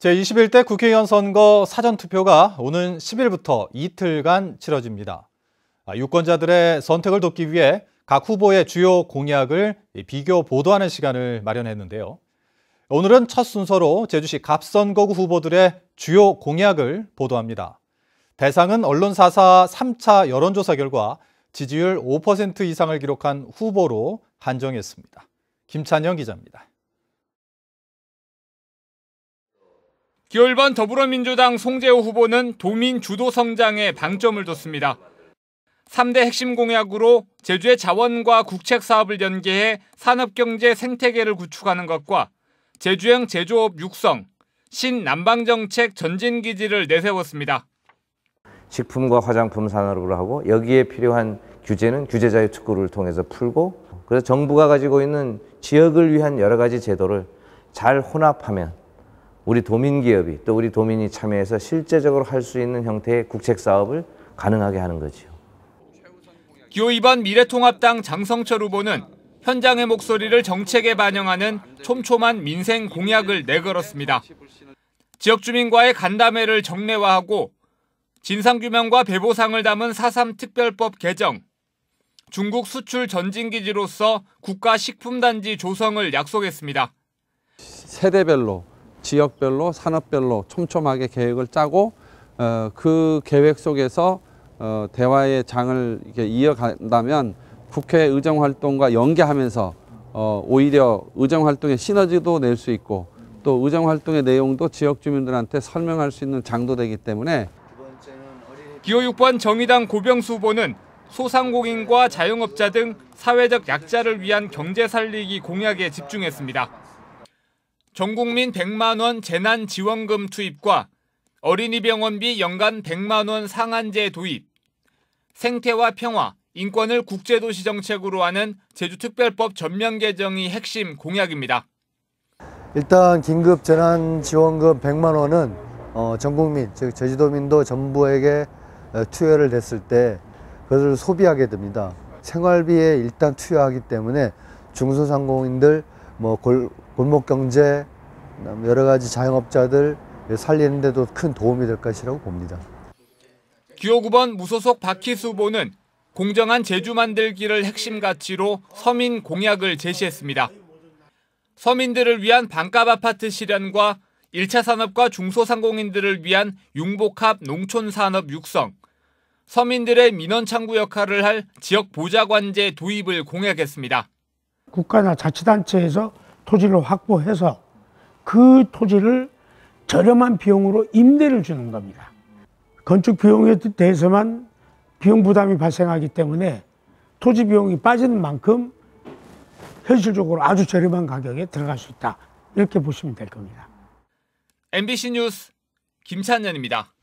제21대 국회의원 선거 사전투표가 오는 10일부터 이틀간 치러집니다. 아, 유권자들의 선택을 돕기 위해 각 후보의 주요 공약을 비교 보도하는 시간을 마련했는데요. 오늘은 첫 순서로 제주시 갑선거구 후보들의 주요 공약을 보도합니다. 대상은 언론사사 3차 여론조사 결과 지지율 5% 이상을 기록한 후보로 한정했습니다. 김찬영 기자입니다. 기월번 더불어민주당 송재호 후보는 도민 주도 성장에 방점을 뒀습니다. 3대 핵심 공약으로 제주의 자원과 국책 사업을 연계해 산업경제 생태계를 구축하는 것과 제주형 제조업 육성, 신남방정책 전진기지를 내세웠습니다. 식품과 화장품 산업으로 하고 여기에 필요한 규제는 규제자유 특구를 통해서 풀고 그래서 정부가 가지고 있는 지역을 위한 여러 가지 제도를 잘 혼합하면 우리 도민 기업이 또 우리 도민이 참여해서 실제적으로 할 수 있는 형태의 국책 사업을 가능하게 하는 거지요. 기호 2번 미래통합당 장성철 후보는 현장의 목소리를 정책에 반영하는 촘촘한 민생 공약을 내걸었습니다. 지역 주민과의 간담회를 정례화하고 진상규명과 배보상을 담은 4.3 특별법 개정, 중국 수출 전진기지로서 국가 식품단지 조성을 약속했습니다. 세대별로 지역별로 산업별로 촘촘하게 계획을 짜고 어, 그 계획 속에서 어, 대화의 장을 이렇게 이어간다면 국회 의정 활동과 연계하면서 어, 오히려 의정 활동의 시너지도 낼 수 있고 또 의정 활동의 내용도 지역 주민들한테 설명할 수 있는 장도 되기 때문에 기호 6번 정의당 고병수 후보는 소상공인과 자영업자 등 사회적 약자를 위한 경제 살리기 공약에 집중했습니다. 전국민 100만 원 재난 지원금 투입과 어린이 병원비 연간 100만 원 상한제 도입, 생태와 평화, 인권을 국제도시 정책으로 하는 제주특별법 전면 개정이 핵심 공약입니다. 일단 긴급 재난 지원금 100만 원은 어, 전 국민, 즉 제주도민도 전부에게 어, 투여를 했을 때 그것을 소비하게 됩니다. 생활비에 일단 투여하기 때문에 중소상공인들 뭐 골목경제, 여러 가지 자영업자들 살리는 데도 큰 도움이 될 것이라고 봅니다. 기호 9번 무소속 박희수 후보는 공정한 제주 만들기를 핵심 가치로 서민 공약을 제시했습니다. 서민들을 위한 반값 아파트 실현과 1차 산업과 중소상공인들을 위한 융복합 농촌산업 육성, 서민들의 민원 창구 역할을 할 지역 보좌관제 도입을 공약했습니다. 국가나 자치단체에서 토지를 확보해서 그 토지를 저렴한 비용으로 임대를 주는 겁니다. 건축 비용에 대해서만 비용 부담이 발생하기 때문에 토지 비용이 빠지는 만큼 현실적으로 아주 저렴한 가격에 들어갈 수 있다. 이렇게 보시면 될 겁니다. MBC 뉴스 김찬년입니다.